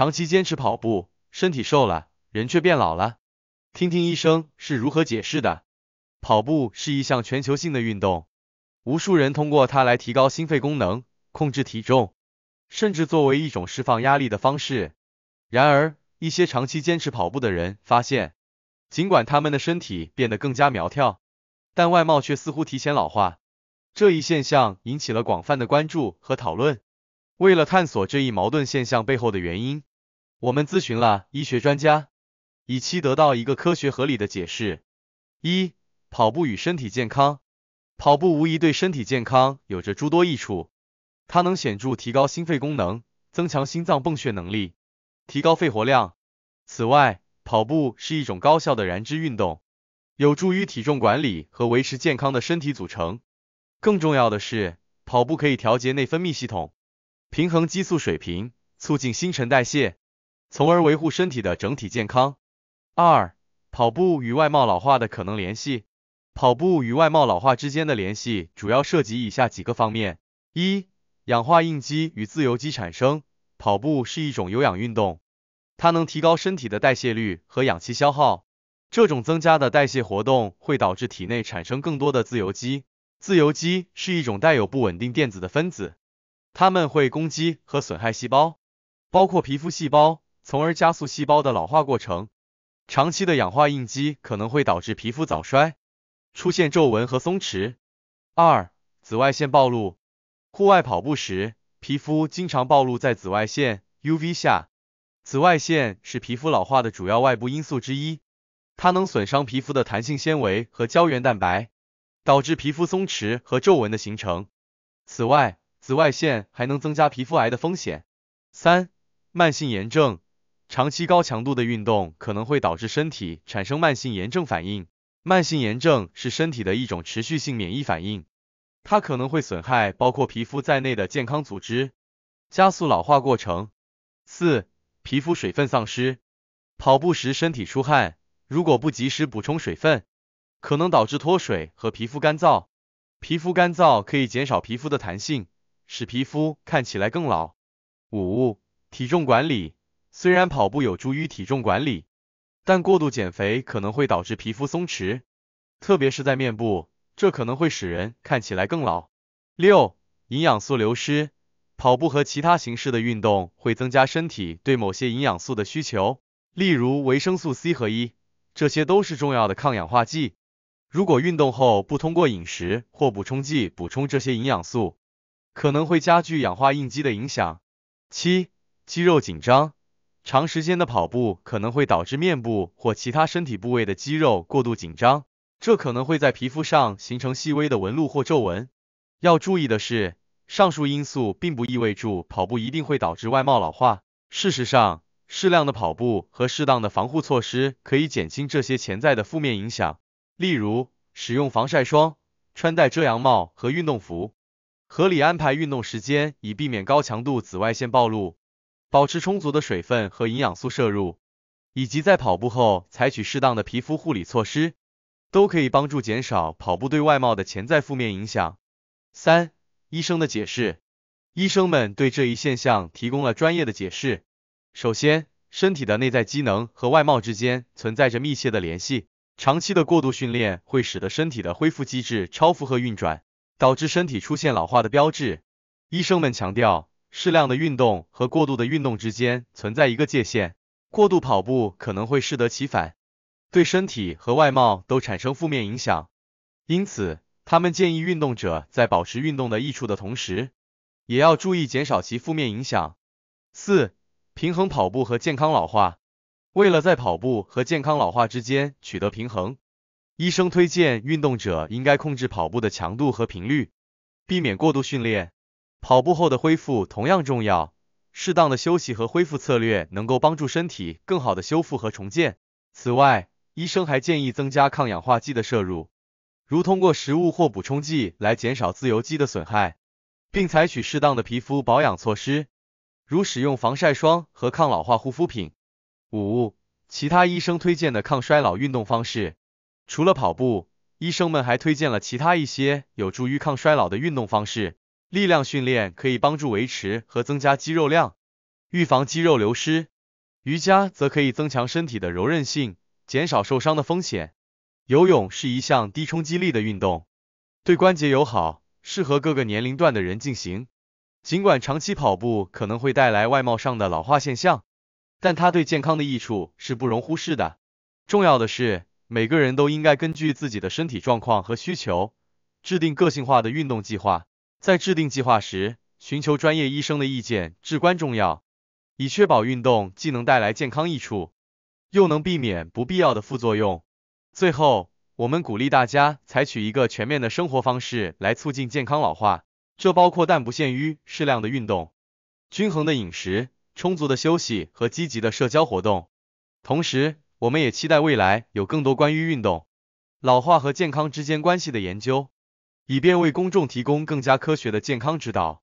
长期坚持跑步，身体瘦了，人却变老了。听听医生是如何解释的：跑步是一项全球性的运动，无数人通过它来提高心肺功能、控制体重，甚至作为一种释放压力的方式。然而，一些长期坚持跑步的人发现，尽管他们的身体变得更加苗条，但外貌却似乎提前老化。这一现象引起了广泛的关注和讨论。为了探索这一矛盾现象背后的原因，我们咨询了医学专家，以期得到一个科学合理的解释。一、跑步与身体健康。跑步无疑对身体健康有着诸多益处，它能显著提高心肺功能，增强心脏泵血能力，提高肺活量。此外，跑步是一种高效的燃脂运动，有助于体重管理和维持健康的身体组成。更重要的是，跑步可以调节内分泌系统，平衡激素水平，促进新陈代谢。从而维护身体的整体健康。二、跑步与外貌老化的可能联系。跑步与外貌老化之间的联系主要涉及以下几个方面：一、氧化应激与自由基产生。跑步是一种有氧运动，它能提高身体的代谢率和氧气消耗。这种增加的代谢活动会导致体内产生更多的自由基。自由基是一种带有不稳定电子的分子，它们会攻击和损害细胞，包括皮肤细胞。从而加速细胞的老化过程，长期的氧化应激可能会导致皮肤早衰，出现皱纹和松弛。二、紫外线暴露，户外跑步时，皮肤经常暴露在紫外线 （UV） 下，紫外线是皮肤老化的主要外部因素之一，它能损伤皮肤的弹性纤维和胶原蛋白，导致皮肤松弛和皱纹的形成。此外，紫外线还能增加皮肤癌的风险。三、慢性炎症。长期高强度的运动可能会导致身体产生慢性炎症反应。慢性炎症是身体的一种持续性免疫反应，它可能会损害包括皮肤在内的健康组织，加速老化过程。四、皮肤水分丧失。跑步时身体出汗，如果不及时补充水分，可能导致脱水和皮肤干燥。皮肤干燥可以减少皮肤的弹性，使皮肤看起来更老。五、体重管理。虽然跑步有助于体重管理，但过度减肥可能会导致皮肤松弛，特别是在面部，这可能会使人看起来更老。六、营养素流失，跑步和其他形式的运动会增加身体对某些营养素的需求，例如维生素 C 和 E，这些都是重要的抗氧化剂。如果运动后不通过饮食或补充剂补充这些营养素，可能会加剧氧化应激的影响。七、肌肉紧张。长时间的跑步可能会导致面部或其他身体部位的肌肉过度紧张，这可能会在皮肤上形成细微的纹路或皱纹。要注意的是，上述因素并不意味着跑步一定会导致外貌老化。事实上，适量的跑步和适当的防护措施可以减轻这些潜在的负面影响，例如使用防晒霜、穿戴遮阳帽和运动服，合理安排运动时间以避免高强度紫外线暴露。保持充足的水分和营养素摄入，以及在跑步后采取适当的皮肤护理措施，都可以帮助减少跑步对外貌的潜在负面影响。三、医生的解释，医生们对这一现象提供了专业的解释。首先，身体的内在机能和外貌之间存在着密切的联系，长期的过度训练会使得身体的恢复机制超负荷运转，导致身体出现老化的标志。医生们强调。适量的运动和过度的运动之间存在一个界限，过度跑步可能会适得其反，对身体和外貌都产生负面影响。因此，他们建议运动者在保持运动的益处的同时，也要注意减少其负面影响。四、平衡跑步和健康老化。为了在跑步和健康老化之间取得平衡，医生推荐运动者应该控制跑步的强度和频率，避免过度训练。跑步后的恢复同样重要，适当的休息和恢复策略能够帮助身体更好的修复和重建。此外，医生还建议增加抗氧化剂的摄入，如通过食物或补充剂来减少自由基的损害，并采取适当的皮肤保养措施，如使用防晒霜和抗老化护肤品。五、其他医生推荐的抗衰老运动方式。除了跑步，医生们还推荐了其他一些有助于抗衰老的运动方式。力量训练可以帮助维持和增加肌肉量，预防肌肉流失；瑜伽则可以增强身体的柔韧性，减少受伤的风险。游泳是一项低冲击力的运动，对关节友好，适合各个年龄段的人进行。尽管长期跑步可能会带来外貌上的老化现象，但它对健康的益处是不容忽视的。重要的是，每个人都应该根据自己的身体状况和需求，制定个性化的运动计划。在制定计划时，寻求专业医生的意见至关重要，以确保运动既能带来健康益处，又能避免不必要的副作用。最后，我们鼓励大家采取一个全面的生活方式来促进健康老化，这包括但不限于适量的运动、均衡的饮食、充足的休息和积极的社交活动。同时，我们也期待未来有更多关于运动、老化和健康之间关系的研究。以便为公众提供更加科学的健康指导。